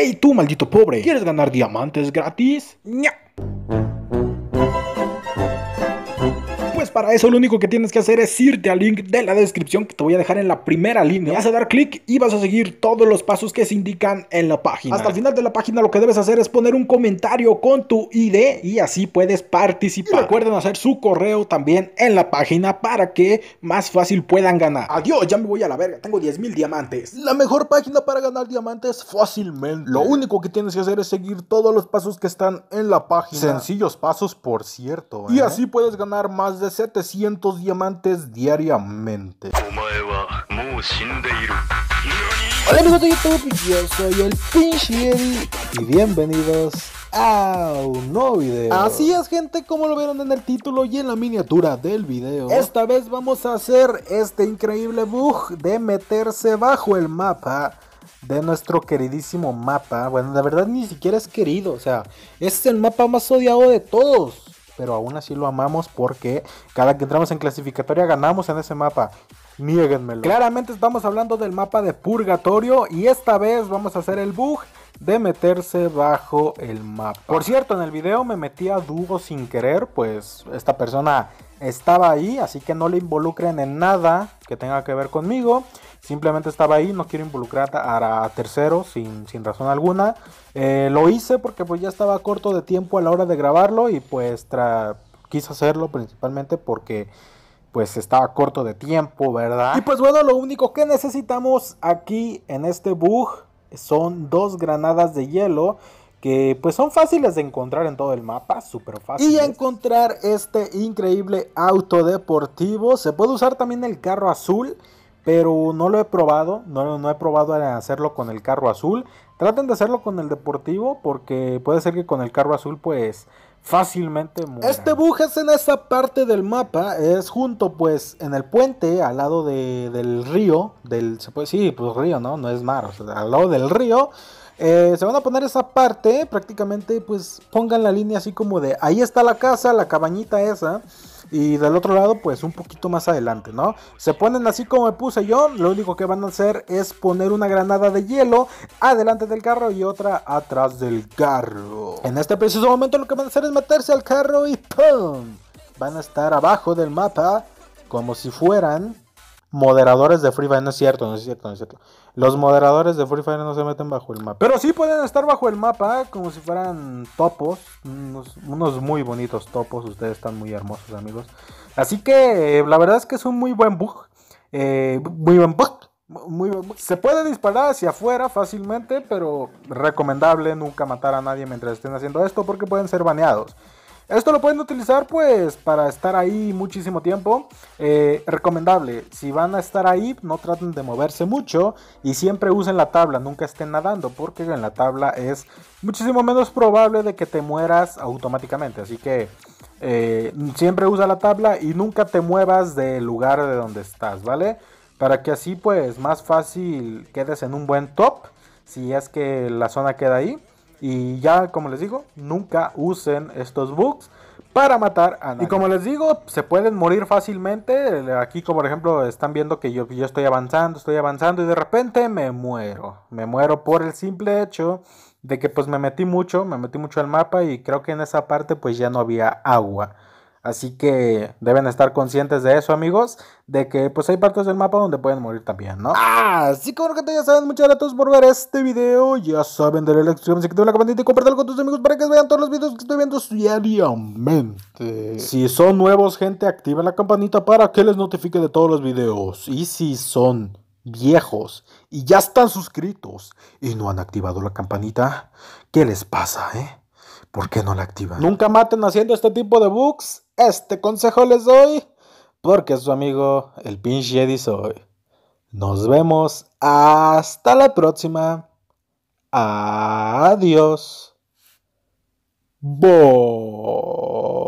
¡Ey tú, maldito pobre! ¿Quieres ganar diamantes gratis? ¡Nya! para eso, lo único que tienes que hacer es irte al link de la descripción que te voy a dejar en la primera línea. Vas a dar clic y vas a seguir todos los pasos que se indican en la página. Hasta el final de la página lo que debes hacer es poner un comentario con tu ID y así puedes participar. recuerden hacer su correo también en la página para que más fácil puedan ganar. Adiós, ya me voy a la verga, tengo 10 mil diamantes. La mejor página para ganar diamantes fácilmente. Lo único que tienes que hacer es seguir todos los pasos que están en la página. Sencillos pasos, por cierto. Y ¿eh? así puedes ganar más de 700 diamantes diariamente. Hola amigos de YouTube, yo soy el pinche y bienvenidos a un nuevo video. Así es gente, como lo vieron en el título y en la miniatura del video. Esta vez vamos a hacer este increíble bug de meterse bajo el mapa de nuestro queridísimo mapa. Bueno, la verdad ni siquiera es querido, o sea, este es el mapa más odiado de todos pero aún así lo amamos porque cada que entramos en clasificatoria ganamos en ese mapa. Niéguenmelo. Claramente estamos hablando del mapa de Purgatorio y esta vez vamos a hacer el bug de meterse bajo el mapa. Por cierto, en el video me metí a dúo sin querer, pues esta persona estaba ahí, así que no le involucren en nada que tenga que ver conmigo. Simplemente estaba ahí, no quiero involucrar a, tercero terceros sin, razón alguna. Eh, lo hice porque pues ya estaba corto de tiempo a la hora de grabarlo y pues quise hacerlo principalmente porque pues estaba corto de tiempo, ¿verdad? Y pues bueno, lo único que necesitamos aquí en este bug son dos granadas de hielo que pues son fáciles de encontrar en todo el mapa, súper fácil. Y encontrar este increíble auto deportivo, se puede usar también el carro azul, pero no lo he probado, no, no he probado hacerlo con el carro azul. Traten de hacerlo con el deportivo porque puede ser que con el carro azul pues fácilmente Este Este es en esa parte del mapa es junto pues en el puente al lado del río, del sí, pues río, ¿no? No es mar, al lado del río eh, se van a poner esa parte, prácticamente pues pongan la línea así como de ahí está la casa, la cabañita esa. Y del otro lado, pues un poquito más adelante, ¿no? Se ponen así como me puse yo. Lo único que van a hacer es poner una granada de hielo adelante del carro y otra atrás del carro. En este preciso momento lo que van a hacer es meterse al carro y ¡pum! Van a estar abajo del mapa como si fueran moderadores de Free Fire. No es cierto, no es cierto, no es cierto. Los moderadores de Free Fire no se meten bajo el mapa. Pero sí pueden estar bajo el mapa como si fueran topos. Unos, muy bonitos topos. Ustedes están muy hermosos, amigos. Así que eh, la verdad es que es un eh, muy buen bug. muy buen bug. se puede disparar hacia afuera fácilmente, pero recomendable nunca matar a nadie mientras estén haciendo esto porque pueden ser baneados. Esto lo pueden utilizar pues para estar ahí muchísimo tiempo. Eh, recomendable, si van a estar ahí no traten de moverse mucho y siempre usen la tabla, nunca estén nadando porque en la tabla es muchísimo menos probable de que te mueras automáticamente. Así que eh, siempre usa la tabla y nunca te muevas del lugar de donde estás, ¿vale? Para que así pues más fácil quedes en un buen top si es que la zona queda ahí. Y ya, como les digo, nunca usen estos bugs para matar a nadie. Y como les digo, se pueden morir fácilmente. Aquí, como por ejemplo, están viendo que yo, yo estoy avanzando, estoy avanzando y de repente me muero. Me muero por el simple hecho de que pues me metí mucho, me metí mucho al mapa y creo que en esa parte pues ya no había agua. Así que deben estar conscientes de eso, amigos, de que pues hay partes del mapa donde pueden morir también, ¿no? Ah, así que bueno, ya saben, muchas gracias por ver este video, ya saben, darle like, suscríbanse, activar la campanita y compártelo con tus amigos para que vean todos los videos que estoy viendo diariamente. Si son nuevos, gente, activen la campanita para que les notifique de todos los videos. Y si son viejos y ya están suscritos y no han activado la campanita, ¿qué les pasa, eh? ¿por qué no la activan? Nunca maten haciendo este tipo de bugs. Este consejo les doy porque es su amigo el pinche Eddie soy. Nos vemos hasta la próxima. Adiós. Bo